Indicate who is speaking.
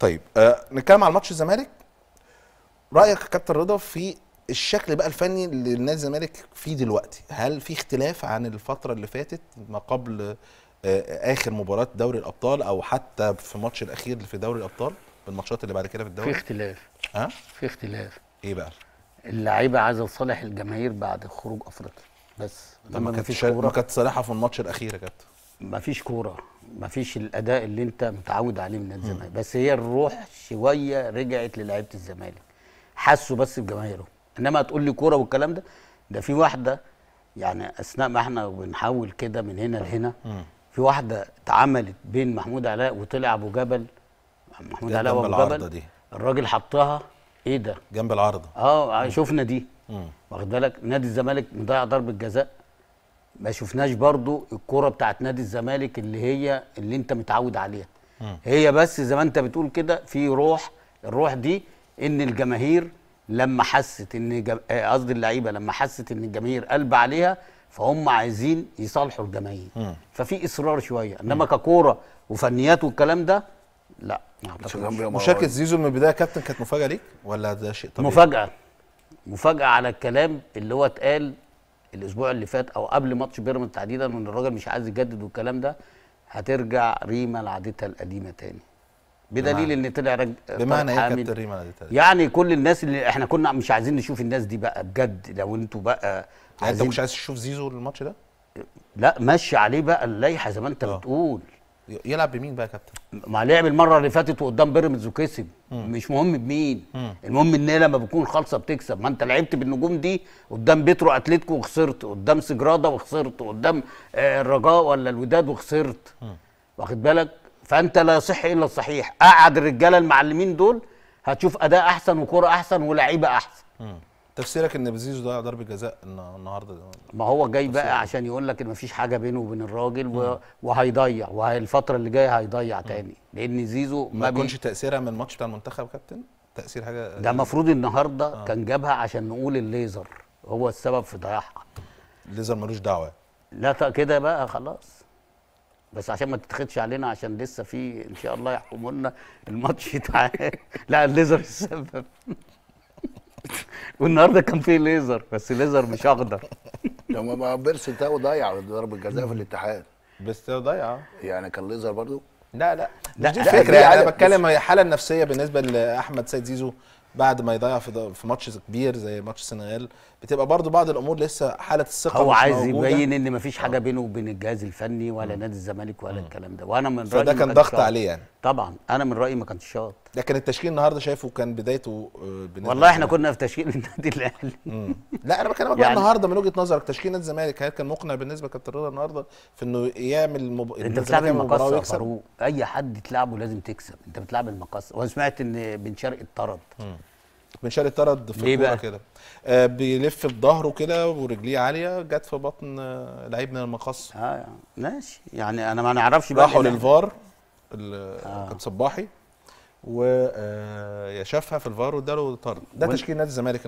Speaker 1: طيب آه نتكلم على ماتش الزمالك رايك يا كابتن رضا في الشكل بقى الفني اللي نادي الزمالك فيه دلوقتي هل في اختلاف عن الفتره اللي فاتت ما قبل آه اخر مباراه دوري الابطال او حتى في الماتش الاخير في دوري الابطال بالماتشات اللي بعد كده في الدوري في اختلاف ها أه؟ في اختلاف ايه بقى اللعيبه
Speaker 2: عايزه تصالح الجماهير بعد خروج افريقيا بس طب ما كانتش ما كانت
Speaker 1: صالحه في الماتش
Speaker 2: الاخير يا كابتن ما فيش كوره ما فيش الاداء اللي انت متعود عليه من الزمالك بس هي الروح شويه رجعت للعيبه الزمالك حسوا بس بجماهيرهم انما تقول لي كوره والكلام ده ده في واحده يعني اثناء ما احنا بنحول كده من هنا لهنا في واحده اتعملت بين محمود علاء وطلع ابو جبل محمود علاء وابو جبل دي. الراجل حطها ايه ده جنب العارضه اه, آه، شفنا دي واخد بالك نادي الزمالك مضيع ضربه جزاء ما شفناش برضو الكرة بتاعت نادي الزمالك اللي هي اللي انت متعود عليها م. هي بس زي ما انت بتقول كده في روح الروح دي ان الجماهير لما حست ان آه، قصدي اللعيبه لما حست ان الجماهير قلب عليها فهم عايزين يصالحوا الجماهير ففي اصرار شويه انما ككوره وفنيات والكلام ده لا مشاركه زيزو
Speaker 1: من البدايه كابتن كانت مفاجاه ليك ولا ده شيء طبيعي
Speaker 2: مفاجاه مفاجاه على الكلام اللي هو اتقال الاسبوع اللي فات او قبل ماتش بيراميدز تحديدا ان الراجل مش عايز يجدد والكلام ده هترجع ريما لعادتها القديمه تاني بدليل ان طلع رج... بمعنى ايه كابتن ريما لعادتها يعني كل الناس اللي احنا كنا مش عايزين نشوف الناس دي بقى بجد لو انتوا بقى يعني عايزين... انت مش عايز تشوف زيزو الماتش ده؟ لا ماشي عليه بقى اللائحه زي ما انت أوه. بتقول يلعب بمين بقى يا كابتن؟ ما لعب المره اللي فاتت وقدام بيراميدز وكسب مش مهم بمين مم. المهم ان لما بتكون خالصه بتكسب ما انت لعبت بالنجوم دي قدام بيترو اتلتيكو وخسرت قدام سجراده وخسرت قدام آه، الرجاء ولا الوداد وخسرت مم. واخد بالك فانت لا يصح الا الصحيح قعد الرجاله المعلمين دول هتشوف اداء احسن وكره احسن ولاعيبه احسن مم. تفسيرك ان بزيزو ضيع ضربه جزاء النهارده ده ما هو جاي بقى عشان يقول لك ان مفيش حاجه بينه وبين الراجل وهيضيع والفتره اللي جايه هيضيع تاني لان زيزو ما, بيكونش بي... تاثيرها
Speaker 1: من الماتش بتاع المنتخب كابتن تاثير حاجه ده المفروض
Speaker 2: النهارده آه. كان جابها عشان نقول الليزر هو السبب في ضياعها الليزر ملوش دعوه لا كده بقى خلاص بس عشان ما تتخدش علينا عشان لسه في ان شاء الله يحكموا لنا الماتش تعال لا الليزر السبب والنهارده كان في ليزر بس ليزر مش اخضر
Speaker 1: لما بقى بيرسي تاو ضيع ضربه جزاء في الاتحاد بس ضيع يعني كان ليزر برضو لا لا لا الفكره يعني انا بتكلم هي الحاله النفسيه بالنسبه لاحمد سيد زيزو بعد ما يضيع في في ماتش كبير زي ماتش السنغال بتبقى برضو بعض الامور لسه حاله الثقه هو عايز يبين
Speaker 2: ان مفيش حاجه آه. بينه وبين الجهاز
Speaker 1: الفني ولا نادي الزمالك ولا
Speaker 2: م. الكلام ده وانا من رايي فده كان ضغط عليه يعني طبعا انا من رايي ما كانش
Speaker 1: شاط لكن التشكيل النهارده شايفه كان بدايته آه، بالنسبه والله احنا كنا في تشكيل النادي الاهلي لا انا بكلمك يعني النهارده من وجهه نظرك تشكيل نادي الزمالك هل كان مقنع بالنسبه لكابتن رضا النهارده في انه يعمل مب... انت بتلعب المقصه يا فاروق اي حد تلعبه لازم تكسب انت بتلعب المقصه وانا سمعت ان بن شرقي اتطرد بن شرقي اتطرد في الكوره كده آه بيلف بظهره كده ورجليه عاليه جت في بطن آه، لعيب من المقص اه ماشي يعني انا ما نعرفش بقى راحوا للفار آه. كابتن صباحي ويشافها في الفار واداله طرد ده تشكيل نادي الزمالك